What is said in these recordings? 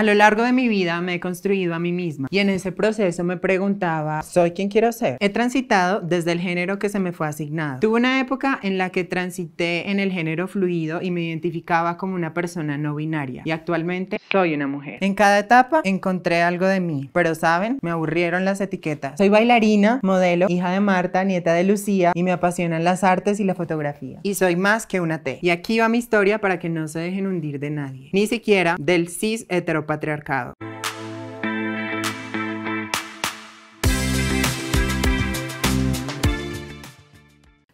A lo largo de mi vida me he construido a mí misma y en ese proceso me preguntaba, ¿soy quien quiero ser? He transitado desde el género que se me fue asignado. Tuve una época en la que transité en el género fluido y me identificaba como una persona no binaria y actualmente soy una mujer. En cada etapa encontré algo de mí, pero saben, me aburrieron las etiquetas. Soy bailarina, modelo, hija de Marta, nieta de Lucía y me apasionan las artes y la fotografía. Y soy más que una T. Y aquí va mi historia para que no se dejen hundir de nadie, ni siquiera del cis heteropatriarcal patriarcado.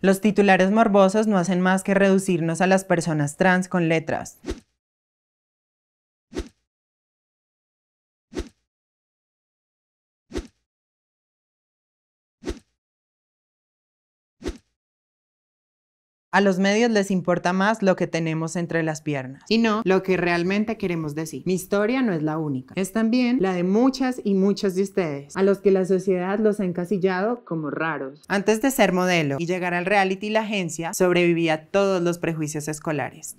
Los titulares morbosos no hacen más que reducirnos a las personas trans con letras. A los medios les importa más lo que tenemos entre las piernas y no lo que realmente queremos decir. Mi historia no es la única, es también la de muchas y muchos de ustedes, a los que la sociedad los ha encasillado como raros. Antes de ser modelo y llegar al reality la agencia, sobrevivía a todos los prejuicios escolares.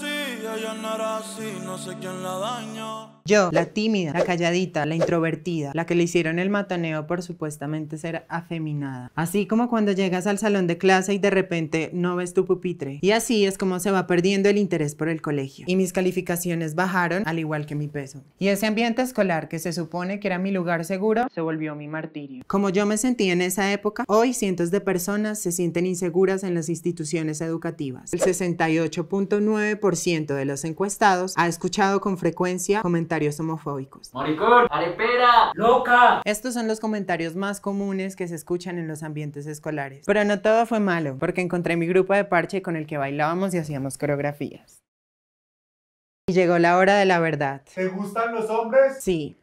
sé quién la yo, la tímida, la calladita, la introvertida, la que le hicieron el mataneo por supuestamente ser afeminada. Así como cuando llegas al salón de clase y de repente no ves tu pupitre. Y así es como se va perdiendo el interés por el colegio. Y mis calificaciones bajaron al igual que mi peso. Y ese ambiente escolar que se supone que era mi lugar seguro se volvió mi martirio. Como yo me sentí en esa época, hoy cientos de personas se sienten inseguras en las instituciones educativas. El 68.9% de los encuestados ha escuchado con frecuencia comentarios homofóbicos. ¡Maricón! ¡Arepera! ¡Loca! Estos son los comentarios más comunes que se escuchan en los ambientes escolares. Pero no todo fue malo, porque encontré mi grupo de parche con el que bailábamos y hacíamos coreografías. Y llegó la hora de la verdad. ¿Te gustan los hombres? Sí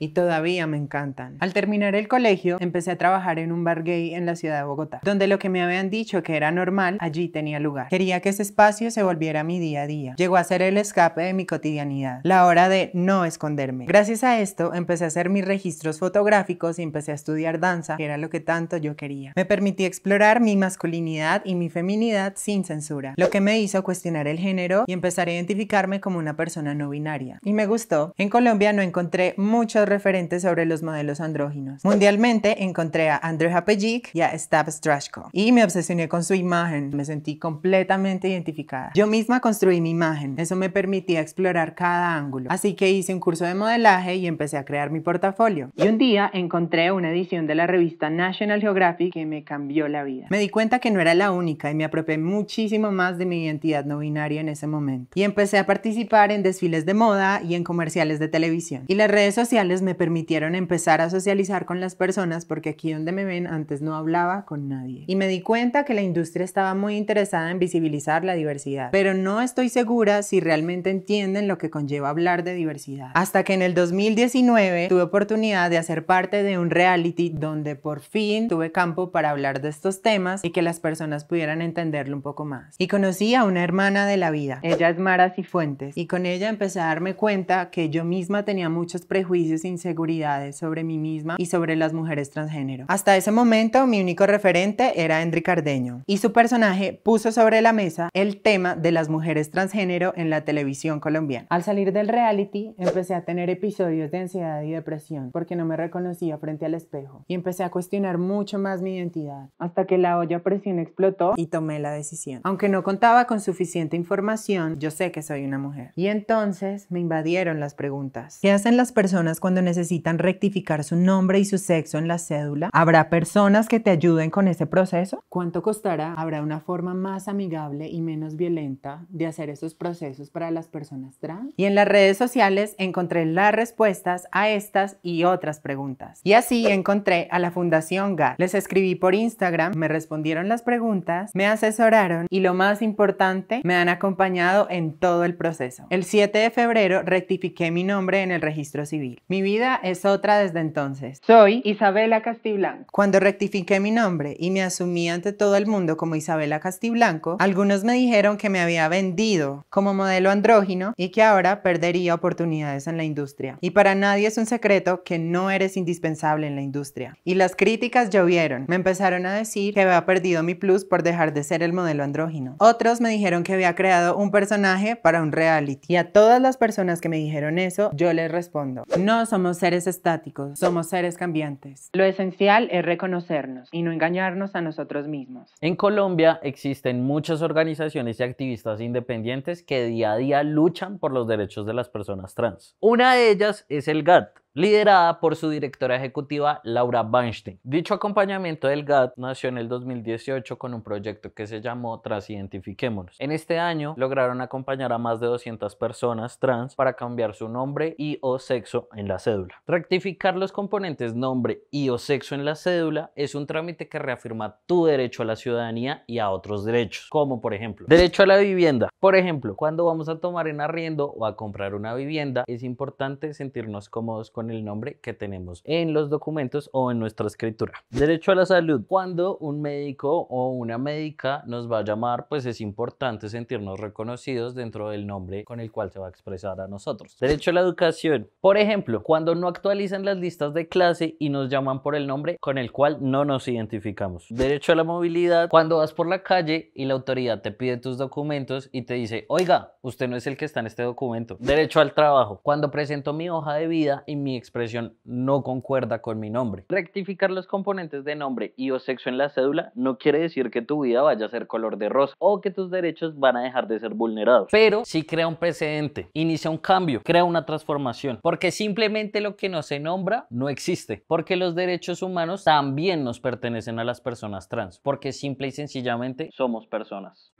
y todavía me encantan. Al terminar el colegio, empecé a trabajar en un bar gay en la ciudad de Bogotá, donde lo que me habían dicho que era normal, allí tenía lugar. Quería que ese espacio se volviera mi día a día. Llegó a ser el escape de mi cotidianidad, la hora de no esconderme. Gracias a esto, empecé a hacer mis registros fotográficos y empecé a estudiar danza, que era lo que tanto yo quería. Me permití explorar mi masculinidad y mi feminidad sin censura, lo que me hizo cuestionar el género y empezar a identificarme como una persona no binaria. Y me gustó. En Colombia no encontré muchos referente sobre los modelos andróginos. Mundialmente encontré a André Hapejik y a Stav Strashko y me obsesioné con su imagen. Me sentí completamente identificada. Yo misma construí mi imagen. Eso me permitía explorar cada ángulo. Así que hice un curso de modelaje y empecé a crear mi portafolio. Y un día encontré una edición de la revista National Geographic que me cambió la vida. Me di cuenta que no era la única y me apropié muchísimo más de mi identidad no binaria en ese momento. Y empecé a participar en desfiles de moda y en comerciales de televisión. Y las redes sociales me permitieron empezar a socializar con las personas porque aquí donde me ven antes no hablaba con nadie. Y me di cuenta que la industria estaba muy interesada en visibilizar la diversidad, pero no estoy segura si realmente entienden lo que conlleva hablar de diversidad. Hasta que en el 2019 tuve oportunidad de hacer parte de un reality donde por fin tuve campo para hablar de estos temas y que las personas pudieran entenderlo un poco más. Y conocí a una hermana de la vida. Ella es Mara Cifuentes y con ella empecé a darme cuenta que yo misma tenía muchos prejuicios inseguridades sobre mí misma y sobre las mujeres transgénero. Hasta ese momento mi único referente era Henry Cardeño y su personaje puso sobre la mesa el tema de las mujeres transgénero en la televisión colombiana. Al salir del reality empecé a tener episodios de ansiedad y depresión porque no me reconocía frente al espejo y empecé a cuestionar mucho más mi identidad hasta que la olla presión explotó y tomé la decisión. Aunque no contaba con suficiente información, yo sé que soy una mujer. Y entonces me invadieron las preguntas. ¿Qué hacen las personas cuando cuando necesitan rectificar su nombre y su sexo en la cédula? ¿Habrá personas que te ayuden con ese proceso? ¿Cuánto costará? ¿Habrá una forma más amigable y menos violenta de hacer esos procesos para las personas trans? Y en las redes sociales encontré las respuestas a estas y otras preguntas. Y así encontré a la Fundación GAR. Les escribí por Instagram, me respondieron las preguntas, me asesoraron y lo más importante, me han acompañado en todo el proceso. El 7 de febrero rectifiqué mi nombre en el registro civil mi vida es otra desde entonces. Soy Isabela Castiblanco. Cuando rectifiqué mi nombre y me asumí ante todo el mundo como Isabela Castiblanco, algunos me dijeron que me había vendido como modelo andrógino y que ahora perdería oportunidades en la industria. Y para nadie es un secreto que no eres indispensable en la industria. Y las críticas llovieron. Me empezaron a decir que había perdido mi plus por dejar de ser el modelo andrógino. Otros me dijeron que había creado un personaje para un reality. Y a todas las personas que me dijeron eso, yo les respondo, no somos seres estáticos, somos seres cambiantes. Lo esencial es reconocernos y no engañarnos a nosotros mismos. En Colombia existen muchas organizaciones y activistas independientes que día a día luchan por los derechos de las personas trans. Una de ellas es el GAT, liderada por su directora ejecutiva Laura Weinstein. Dicho acompañamiento del GATT nació en el 2018 con un proyecto que se llamó Transidentifiquémonos. En este año lograron acompañar a más de 200 personas trans para cambiar su nombre y o sexo en la cédula. Rectificar los componentes nombre y o sexo en la cédula es un trámite que reafirma tu derecho a la ciudadanía y a otros derechos, como por ejemplo, derecho a la vivienda. Por ejemplo, cuando vamos a tomar en arriendo o a comprar una vivienda, es importante sentirnos cómodos con el nombre que tenemos en los documentos o en nuestra escritura. Derecho a la salud. Cuando un médico o una médica nos va a llamar, pues es importante sentirnos reconocidos dentro del nombre con el cual se va a expresar a nosotros. Derecho a la educación. Por ejemplo, cuando no actualizan las listas de clase y nos llaman por el nombre con el cual no nos identificamos. Derecho a la movilidad. Cuando vas por la calle y la autoridad te pide tus documentos y te dice, oiga, usted no es el que está en este documento. Derecho al trabajo. Cuando presento mi hoja de vida y mi expresión no concuerda con mi nombre. Rectificar los componentes de nombre y o sexo en la cédula no quiere decir que tu vida vaya a ser color de rosa o que tus derechos van a dejar de ser vulnerados. Pero sí crea un precedente, inicia un cambio, crea una transformación, porque simplemente lo que no se nombra no existe, porque los derechos humanos también nos pertenecen a las personas trans, porque simple y sencillamente somos personas.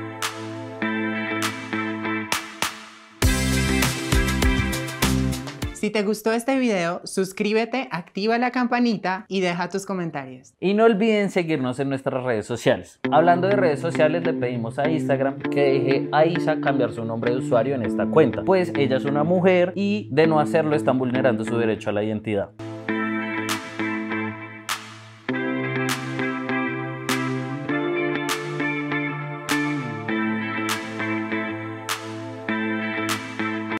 Si te gustó este video, suscríbete, activa la campanita y deja tus comentarios. Y no olviden seguirnos en nuestras redes sociales. Hablando de redes sociales, le pedimos a Instagram que deje a Isa cambiar su nombre de usuario en esta cuenta, pues ella es una mujer y de no hacerlo están vulnerando su derecho a la identidad.